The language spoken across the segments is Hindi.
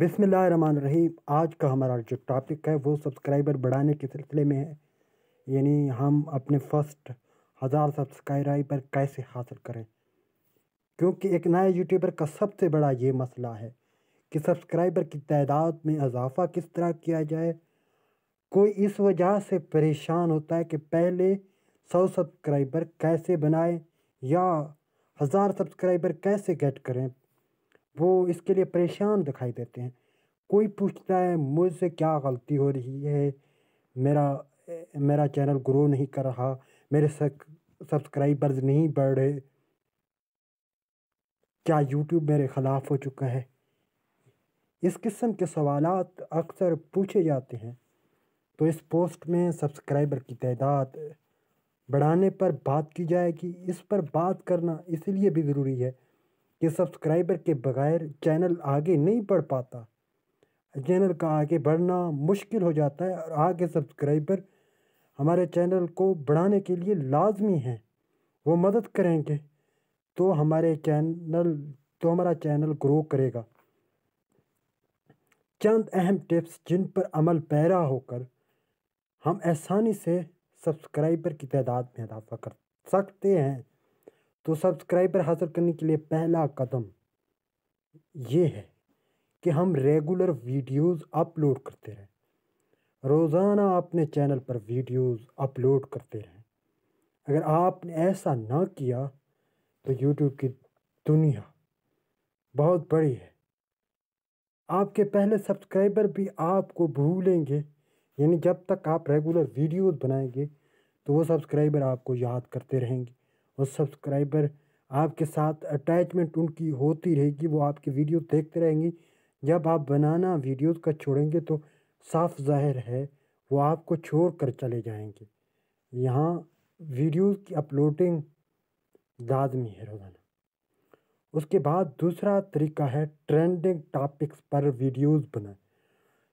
बिसमान रहीम आज का हमारा जो टॉपिक है वो सब्सक्राइबर बढ़ाने के सिलसिले में है यानी हम अपने फर्स्ट हज़ार सब्सक्राइबर कैसे हासिल करें क्योंकि एक नए यूट्यूबर का सबसे बड़ा ये मसला है कि सब्सक्राइबर की तादाद में इजाफ़ा किस तरह किया जाए कोई इस वजह से परेशान होता है कि पहले सौ सब्सक्राइबर कैसे बनाएं या हज़ार सब्सक्राइबर कैसे गेट करें वो इसके लिए परेशान दिखाई देते हैं कोई पूछता है मुझसे क्या गलती हो रही है मेरा मेरा चैनल ग्रो नहीं कर रहा मेरे सब्सक्राइबर्स नहीं बढ़ रहे क्या यूट्यूब मेरे ख़िलाफ़ हो चुका है इस किस्म के सवाल अक्सर पूछे जाते हैं तो इस पोस्ट में सब्सक्राइबर की तादाद बढ़ाने पर बात की जाएगी इस पर बात करना इसलिए भी ज़रूरी है कि सब्सक्राइबर के बगैर चैनल आगे नहीं बढ़ पाता चैनल का आगे बढ़ना मुश्किल हो जाता है और आगे सब्सक्राइबर हमारे चैनल को बढ़ाने के लिए लाजमी हैं वो मदद करेंगे तो हमारे चैनल तो हमारा चैनल ग्रो करेगा चंद अहम टिप्स जिन पर अमल पैरा होकर हम आसानी से सब्सक्राइबर की तादाद में इजाफा कर सकते हैं तो सब्सक्राइबर हासिल करने के लिए पहला कदम ये है कि हम रेगुलर वीडियोस अपलोड करते रहें रोज़ाना अपने चैनल पर वीडियोस अपलोड करते रहें अगर आपने ऐसा ना किया तो यूट्यूब की दुनिया बहुत बड़ी है आपके पहले सब्सक्राइबर भी आपको भूलेंगे यानी जब तक आप रेगुलर वीडियोस बनाएंगे तो वो सब्सक्राइबर आपको याद करते रहेंगे और सब्सक्राइबर आपके साथ अटैचमेंट उनकी होती रहेगी वो आपके वीडियो देखते रहेंगी जब आप बनाना वीडियोस का छोड़ेंगे तो साफ जाहिर है वो आपको छोड़ कर चले जाएंगे यहाँ वीडियोस की अपलोडिंग लाजमी है रोज़ाना उसके बाद दूसरा तरीका है ट्रेंडिंग टॉपिक्स पर वीडियोस बनाए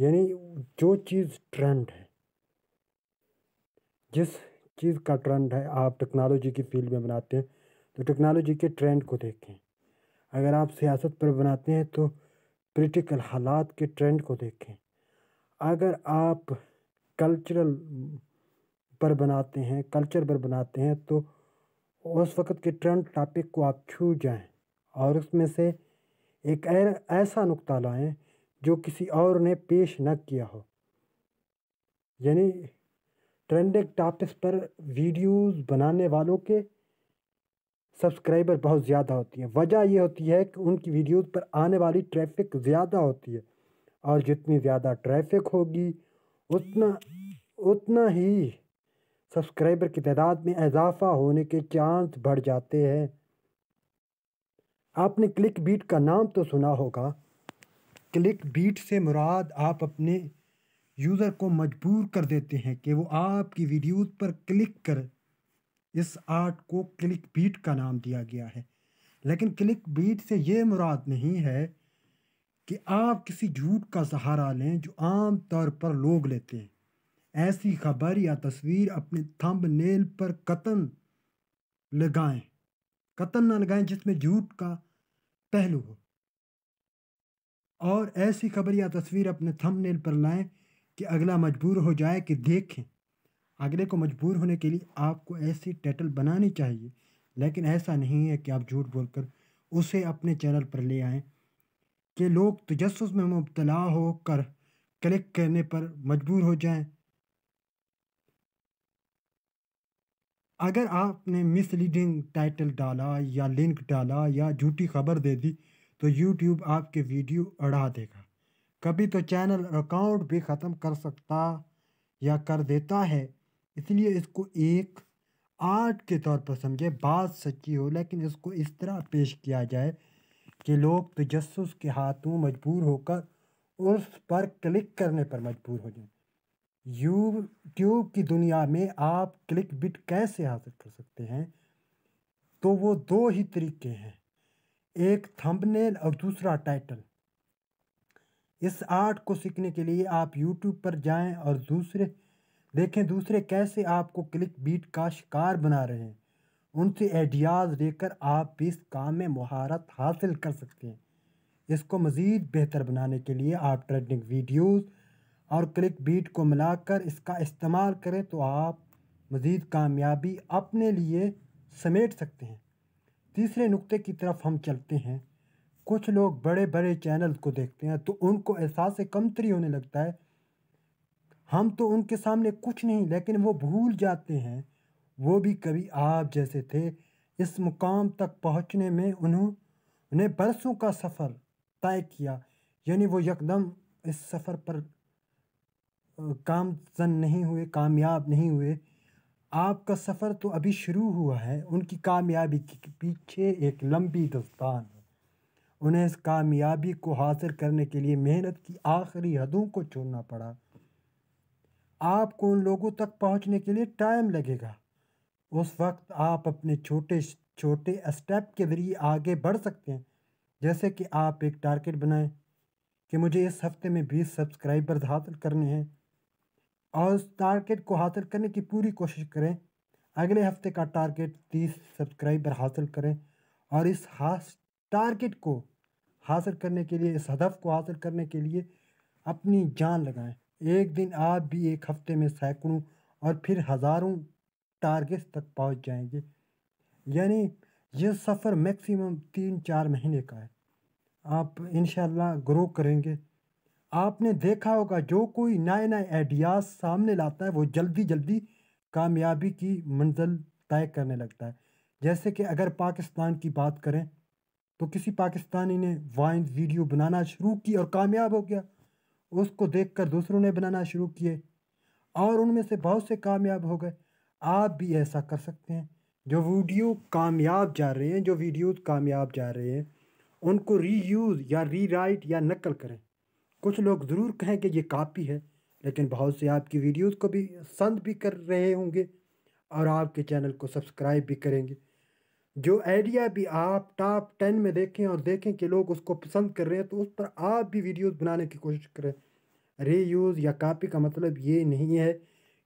यानी जो चीज़ ट्रेंड है जिस चीज़ का ट्रेंड है आप टेक्नोलॉजी की फील्ड में बनाते हैं तो टेक्नोलॉजी के ट्रेंड को देखें अगर आप सियासत पर बनाते हैं तो पोलिटिकल हालात के ट्रेंड को देखें अगर आप कल्चरल पर बनाते हैं कल्चर पर बनाते हैं तो उस वक्त के ट्रेंड टॉपिक को आप छू जाएं और उसमें से एक ऐसा नुक्ता लाएं जो किसी और ने पेश न किया हो यानी ट्रेंडिंग टॉपिक्स पर वीडियोस बनाने वालों के सब्सक्राइबर बहुत ज़्यादा होती हैं वजह ये होती है कि उनकी वीडियोस पर आने वाली ट्रैफिक ज़्यादा होती है और जितनी ज़्यादा ट्रैफिक होगी उतना उतना ही सब्सक्राइबर की तादाद में इजाफा होने के चांस बढ़ जाते हैं आपने क्लिक बीट का नाम तो सुना होगा क्लिक बीट से मुराद आप अपने यूज़र को मजबूर कर देते हैं कि वो आपकी वीडियोस पर क्लिक कर इस आर्ट को क्लिक बीट का नाम दिया गया है लेकिन क्लिक बीट से ये मुराद नहीं है कि आप किसी झूठ का सहारा लें जो आम तौर पर लोग लेते हैं ऐसी खबर या तस्वीर अपने नेल पर कतन लगाएं कतन ना लगाएं जिसमें झूठ का पहलू हो और ऐसी खबर या तस्वीर अपने थंबनेल पर लाएं कि अगला मजबूर हो जाए कि देखें अगले को मजबूर होने के लिए आपको ऐसी टाइटल बनानी चाहिए लेकिन ऐसा नहीं है कि आप झूठ बोलकर उसे अपने चैनल पर ले आएँ कि लोग तजस में मुबतला होकर क्लिक करने पर मजबूर हो जाएं अगर आपने मिसलीडिंग टाइटल डाला या लिंक डाला या झूठी खबर दे दी तो यूट्यूब आपके वीडियो अड़ा देगा कभी तो चैनल अकाउंट भी ख़त्म कर सकता या कर देता है इसलिए इसको एक आर्ट के तौर पर समझे बात सच्ची हो लेकिन इसको इस तरह पेश किया जाए कि लोग तजस्स के हाथों मजबूर होकर उस पर क्लिक करने पर मजबूर हो जाए यूट्यूब की दुनिया में आप क्लिक बिट कैसे हासिल कर सकते हैं तो वो दो ही तरीके हैं एक थंबनेल और दूसरा टाइटल इस आर्ट को सीखने के लिए आप यूट्यूब पर जाएं और दूसरे देखें दूसरे कैसे आपको क्लिक बीट का शिकार बना रहे हैं उनसे आइडियाज़ लेकर आप भी इस काम में महारत हासिल कर सकते हैं इसको मज़ीद बेहतर बनाने के लिए आप ट्रेंडिंग वीडियोस और क्लिक बीट को मिलाकर इसका इस्तेमाल करें तो आप मज़ीद कामयाबी अपने लिए समेट सकते हैं तीसरे नुक्ते की तरफ हम चलते हैं कुछ लोग बड़े बड़े चैनल को देखते हैं तो उनको एहसास कमतरी होने लगता है हम तो उनके सामने कुछ नहीं लेकिन वो भूल जाते हैं वो भी कभी आप जैसे थे इस मुकाम तक पहुंचने में उन्होंने बरसों का सफ़र तय किया यानी वो यकदम इस सफ़र पर कामजन नहीं हुए कामयाब नहीं हुए आपका सफ़र तो अभी शुरू हुआ है उनकी कामयाबी के पीछे एक लंबी दस्तान उन्हें इस कामयाबी को हासिल करने के लिए मेहनत की आखिरी हदों को छोड़ना पड़ा आपको उन लोगों तक पहुंचने के लिए टाइम लगेगा उस वक्त आप अपने छोटे छोटे स्टेप के ज़रिए आगे बढ़ सकते हैं जैसे कि आप एक टारगेट बनाएं कि मुझे इस हफ्ते में बीस सब्सक्राइबर्स हासिल करने हैं और उस टारगेट को हासिल करने की पूरी कोशिश करें अगले हफ्ते का टारगेट तीस सब्सक्राइबर हासिल करें और इस हास टारगेट को हासिल करने के लिए इस हदफ को हासिल करने के लिए अपनी जान लगाएं एक दिन आप भी एक हफ्ते में सैकड़ों और फिर हज़ारों टारगेट्स तक पहुंच जाएंगे यानी यह सफ़र मैक्सिमम तीन चार महीने का है आप इन ग्रो करेंगे आपने देखा होगा जो कोई नए नए आइडियाज़ सामने लाता है वो जल्दी जल्दी कामयाबी की मंजिल तय करने लगता है जैसे कि अगर पाकिस्तान की बात करें तो किसी पाकिस्तानी ने वाइन वीडियो बनाना शुरू की और कामयाब हो गया उसको देखकर दूसरों ने बनाना शुरू किए और उनमें से बहुत से कामयाब हो गए आप भी ऐसा कर सकते हैं जो वीडियो कामयाब जा रहे हैं जो वीडियोस कामयाब जा रहे हैं उनको रीयूज़ या रीराइट या नकल करें कुछ लोग ज़रूर कहें कि ये कापी है लेकिन बहुत से आपकी वीडियोज़ को भी पसंद भी कर रहे होंगे और आपके चैनल को सब्सक्राइब भी करेंगे जो आइडिया भी आप टॉप टेन में देखें और देखें कि लोग उसको पसंद कर रहे हैं तो उस पर आप भी वीडियोस बनाने की कोशिश करें रीयूज़ या कापी का मतलब ये नहीं है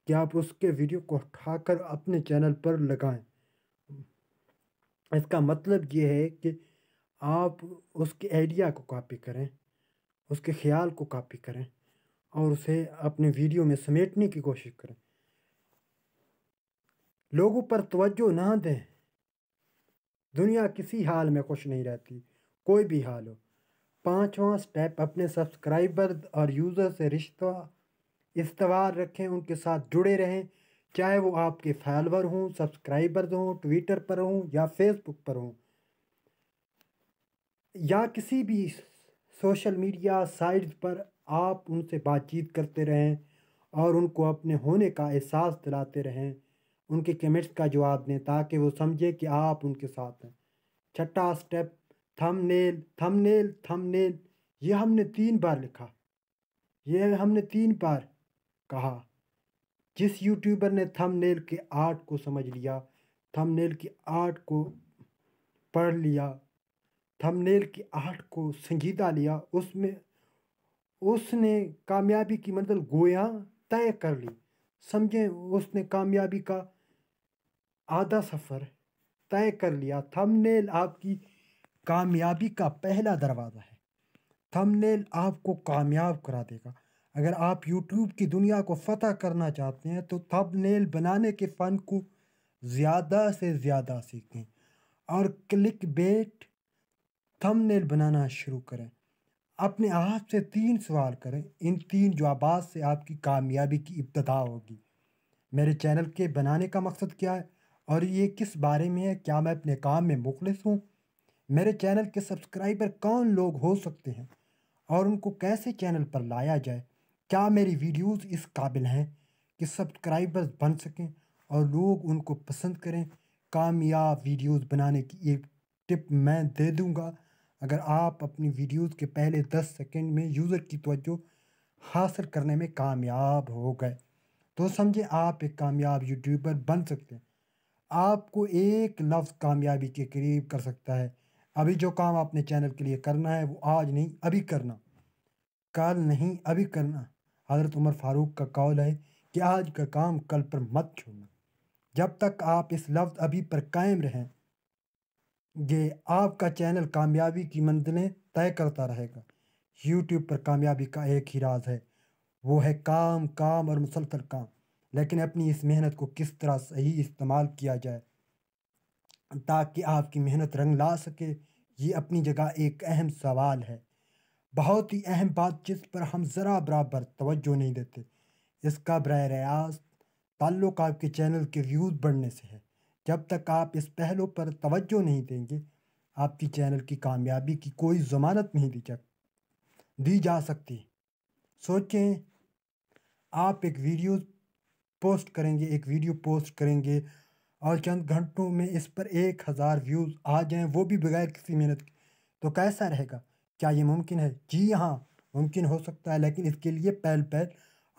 कि आप उसके वीडियो को उठाकर अपने चैनल पर लगाएं इसका मतलब ये है कि आप उसके आइडिया को कॉपी करें उसके ख्याल को कॉपी करें और उसे अपने वीडियो में समेटने की कोशिश करें लोगों पर तवज्जो ना दें दुनिया किसी हाल में खुश नहीं रहती कोई भी हाल हो पाँचवा स्टेप अपने सब्सक्राइबर और यूज़र से रिश्ता इस्तवार रखें उनके साथ जुड़े रहें चाहे वो आपके फॉलोअर हों सब्सक्राइबर्स हों ट्विटर पर हों या फेसबुक पर हों या किसी भी सोशल मीडिया साइट्स पर आप उनसे बातचीत करते रहें और उनको अपने होने का एहसास दिलाते रहें उनके कमेंट्स का जवाब दें ताकि वो समझे कि आप उनके साथ हैं छठा स्टेप थंबनेल थंबनेल थंबनेल ये हमने तीन बार लिखा ये हमने तीन बार कहा जिस यूट्यूबर ने थंबनेल के आर्ट को समझ लिया थंबनेल की आर्ट को पढ़ लिया थंबनेल की आर्ट को संजीदा लिया उसमें उसने कामयाबी की मंजिल मतलब गोया तय कर ली समझें उसने कामयाबी का आधा सफ़र तय कर लिया थंबनेल आपकी कामयाबी का पहला दरवाज़ा है थंबनेल आपको कामयाब करा देगा अगर आप यूट्यूब की दुनिया को फतह करना चाहते हैं तो थंबनेल बनाने के फ़न को ज़्यादा से ज़्यादा सीखें और क्लिक बेट थंबनेल बनाना शुरू करें अपने आप से तीन सवाल करें इन तीन जवाब से आपकी कामयाबी की इब्तदा होगी मेरे चैनल के बनाने का मकसद क्या है और ये किस बारे में है क्या मैं अपने काम में मुखलिस हूँ मेरे चैनल के सब्सक्राइबर कौन लोग हो सकते हैं और उनको कैसे चैनल पर लाया जाए क्या मेरी वीडियोस इस काबिल हैं कि सब्सक्राइबर्स बन सकें और लोग उनको पसंद करें कामयाब वीडियोस बनाने की एक टिप मैं दे दूंगा अगर आप अपनी वीडियोस के पहले दस सेकंड में यूज़र की तवज्जो हासिल करने में कामयाब हो गए तो समझे आप एक कामयाब यूट्यूबर बन सकते हैं आपको एक लफ्ज़ कामयाबी के करीब कर सकता है अभी जो काम आपने चैनल के लिए करना है वो आज नहीं अभी करना कल नहीं अभी करना हज़रत उमर फारूक का कौल है कि आज का काम कल पर मत छोड़ना जब तक आप इस लफ्ज़ अभी पर कायम रहें ये आपका चैनल कामयाबी की मंजिलें तय करता रहेगा यूट्यूब पर कामयाबी का एक ही राज है वो है काम काम और मुसलसल काम लेकिन अपनी इस मेहनत को किस तरह सही इस्तेमाल किया जाए ताकि आपकी मेहनत रंग ला सके ये अपनी जगह एक अहम सवाल है बहुत ही अहम बात जिस पर हम ज़रा बराबर तवज्जो नहीं देते इसका बर रियाज ताल्लुक़ आपके चैनल के व्यूज़ बढ़ने से है जब तक आप इस पहलू पर तवज्जो नहीं देंगे आपकी चैनल की कामयाबी की कोई ज़मानत नहीं दी जा दी जा सकती सोचें आप एक वीडियो पोस्ट करेंगे एक वीडियो पोस्ट करेंगे और चंद घंटों में इस पर एक हज़ार व्यूज़ आ जाएं वो भी बगैर किसी मेहनत के तो कैसा रहेगा क्या ये मुमकिन है जी हाँ मुमकिन हो सकता है लेकिन इसके लिए पहल पहल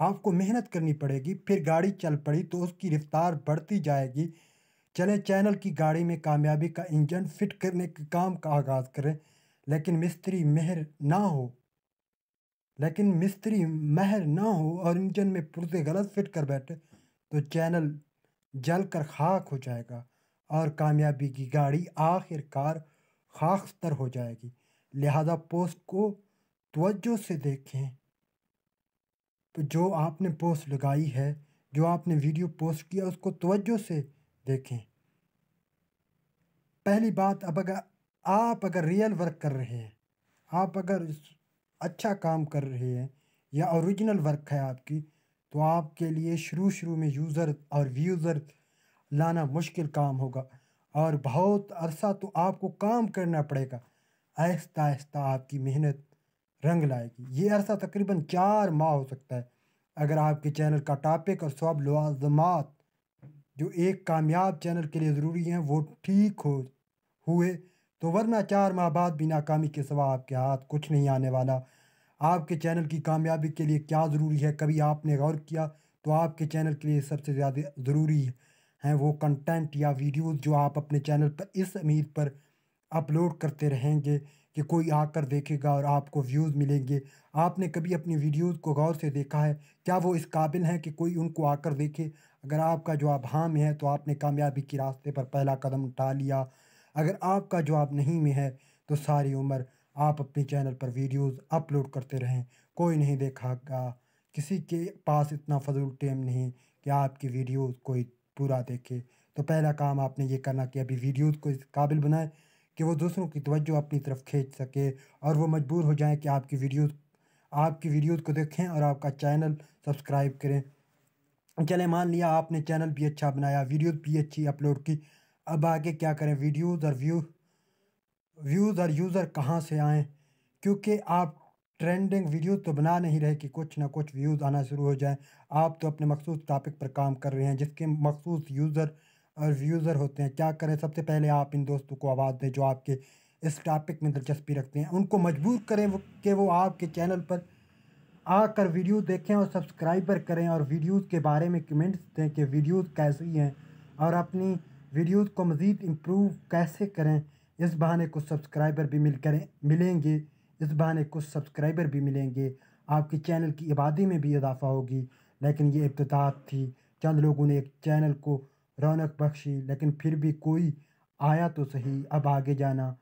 आपको मेहनत करनी पड़ेगी फिर गाड़ी चल पड़ी तो उसकी रफ्तार बढ़ती जाएगी चले चैनल की गाड़ी में कामयाबी का इंजन फिट करने के काम का आगाज़ करें लेकिन मिस्त्री मेहर ना हो लेकिन मिस्त्री महर ना हो और इंजन में पुर्जे गलत फिट कर बैठे तो चैनल जल कर खाक हो जाएगा और कामयाबी की गाड़ी आखिरकार तर हो जाएगी लिहाजा पोस्ट को तवज्जो से देखें तो जो आपने पोस्ट लगाई है जो आपने वीडियो पोस्ट किया उसको तवज्जो से देखें पहली बात अब अगर आप अगर रियल वर्क कर रहे हैं आप अगर अच्छा काम कर रहे हैं या ओरिजिनल वर्क है आपकी तो आपके लिए शुरू शुरू में यूज़र और व्यूज़र लाना मुश्किल काम होगा और बहुत अरसा तो आपको काम करना पड़ेगा आहिस्ता आहिस्ता आपकी मेहनत रंग लाएगी ये अरसा तकरीबन चार माह हो सकता है अगर आपके चैनल का टॉपिक और सब लवाजमात जो एक कामयाब चैनल के लिए ज़रूरी हैं वो ठीक हो हुए तो वरना चार माह बाद भी नाकामी के सिवा आपके हाथ कुछ नहीं आने वाला आपके चैनल की कामयाबी के लिए क्या ज़रूरी है कभी आपने गौर किया तो आपके चैनल के लिए सबसे ज़्यादा ज़रूरी हैं वो कंटेंट या वीडियोज़ जो आप अपने चैनल पर इस उम्मीद पर अपलोड करते रहेंगे कि कोई आकर देखेगा और आपको व्यूज़ मिलेंगे आपने कभी अपनी वीडियोस को गौर से देखा है क्या वो इस काबिल हैं कि कोई उनको आकर देखे अगर आपका जवाब हाँ में है तो आपने कामयाबी के रास्ते पर पहला कदम उठा लिया अगर आपका जवाब नहीं में है तो सारी उम्र आप अपने चैनल पर वीडियोस अपलोड करते रहें कोई नहीं देखागा किसी के पास इतना फजूल टाइम नहीं कि आपकी वीडियोस कोई पूरा देखे तो पहला काम आपने ये करना कि अभी वीडियोस को इस काबिल बनाए कि वो दूसरों की तवज्जो अपनी तरफ खींच सके और वो मजबूर हो जाए कि आपकी वीडियो आपकी वीडियोज़ को देखें और आपका चैनल सब्सक्राइब करें चले मान लिया आपने चैनल भी अच्छा बनाया वीडियोज़ भी अच्छी अपलोड की अब आगे क्या करें वीडियोज़ और व्यू व्यूज़ और यूज़र कहाँ से आएँ क्योंकि आप ट्रेंडिंग वीडियो तो बना नहीं रहे कि कुछ ना कुछ व्यूज़ आना शुरू हो जाए आप तो अपने मखसूस टॉपिक पर काम कर रहे हैं जिसके मखसूस यूज़र और व्यूज़र होते हैं क्या करें सबसे पहले आप इन दोस्तों को आवाज़ दें जो आपके इस टॉपिक में दिलचस्पी रखते हैं उनको मजबूर करें कि वो आपके चैनल पर आकर वीडियो देखें और सब्सक्राइबर करें और वीडियोज़ के बारे में कमेंट्स दें कि वीडियोज़ कैसी हैं और अपनी वीडियो को मज़ीद इम्प्रूव कैसे करें इस बहाने कुछ सब्सक्राइबर भी मिल करें मिलेंगे इस बहाने कुछ सब्सक्राइबर भी मिलेंगे आपके चैनल की आबादी में भी इजाफ़ा होगी लेकिन ये इब्तदात थी चंद लोगों ने एक चैनल को रौनक बख्शी लेकिन फिर भी कोई आया तो सही अब आगे जाना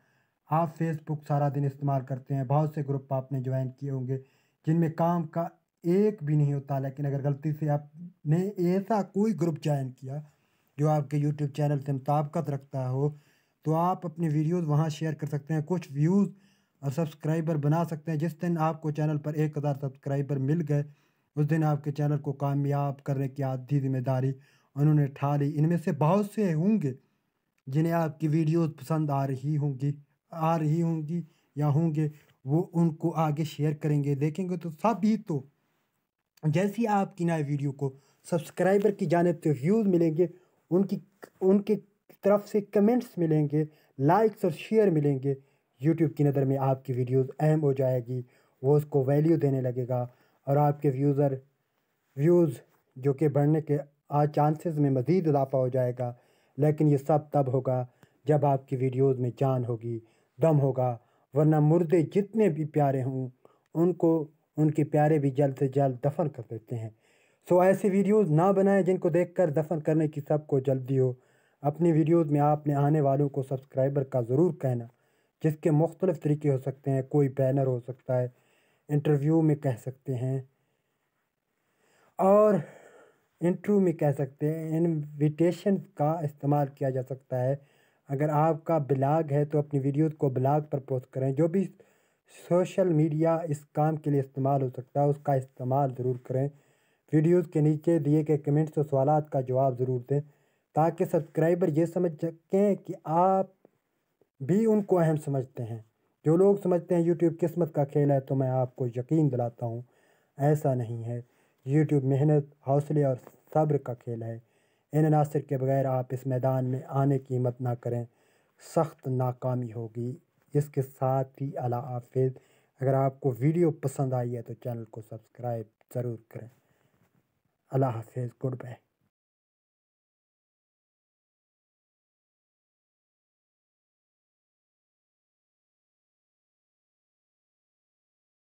आप फेसबुक सारा दिन इस्तेमाल करते हैं बहुत से ग्रुप आपने ज्वाइन किए होंगे जिनमें काम का एक भी नहीं होता लेकिन अगर गलती से आपने ऐसा कोई ग्रुप ज्वाइन किया जो आपके यूट्यूब चैनल से मुताबकत रखता हो तो आप अपनी वीडियोस वहाँ शेयर कर सकते हैं कुछ व्यूज़ और सब्सक्राइबर बना सकते हैं जिस दिन आपको चैनल पर एक हज़ार सब्सक्राइबर मिल गए उस दिन आपके चैनल को कामयाब करने की आधी जिम्मेदारी उन्होंने ठा ली इनमें से बहुत से होंगे जिन्हें आपकी वीडियोस पसंद आ रही होंगी आ रही होंगी या होंगे वो उनको आगे शेयर करेंगे देखेंगे तो सभी तो जैसी आपकी नए वीडियो को सब्सक्राइबर की जानब से व्यूज़ मिलेंगे उनकी उनके तरफ से कमेंट्स मिलेंगे लाइक्स और शेयर मिलेंगे यूट्यूब की नज़र में आपकी वीडियोस अहम हो जाएगी वो उसको वैल्यू देने लगेगा और आपके व्यूज़र व्यूज़ जो कि बढ़ने के आज चांसेस में मज़ीद इजाफा हो जाएगा लेकिन ये सब तब होगा जब आपकी वीडियोस में जान होगी दम होगा वरना मुर्दे जितने भी प्यारे हों उनको उनके प्यारे भी जल्द से जल्द दफन कर देते हैं सो ऐसी वीडियोस ना बनाएं जिनको देखकर दफन करने की सबको जल्दी हो अपनी वीडियोस में आपने आने वालों को सब्सक्राइबर का ज़रूर कहना जिसके मुख्तलिफ़ तरीके हो सकते हैं कोई बैनर हो सकता है इंटरव्यू में कह सकते हैं और इंटरव्यू में कह सकते हैं इनविटेशन का इस्तेमाल किया जा सकता है अगर आपका ब्लाग है तो अपनी वीडियोस को ब्लाग पर पोस्ट करें जो भी सोशल मीडिया इस काम के लिए इस्तेमाल हो सकता है उसका इस्तेमाल ज़रूर करें वीडियोज़ के नीचे दिए गए कमेंट्स और सवाल का जवाब ज़रूर दें ताकि सब्सक्राइबर ये समझ सकें कि आप भी उनको अहम समझते हैं जो लोग समझते हैं यूट्यूब किस्मत का खेल है तो मैं आपको यकीन दिलाता हूँ ऐसा नहीं है यूट्यूब मेहनत हौसले और सब्र का खेल है इन अनासर के बगैर आप इस मैदान में आने की हिम्मत ना करें सख्त नाकामी होगी इसके साथ ही अला हाफिज़ अगर आपको वीडियो पसंद आई है तो चैनल को सब्सक्राइब ज़रूर करें अल्लाह हाफिज़ गुड बाय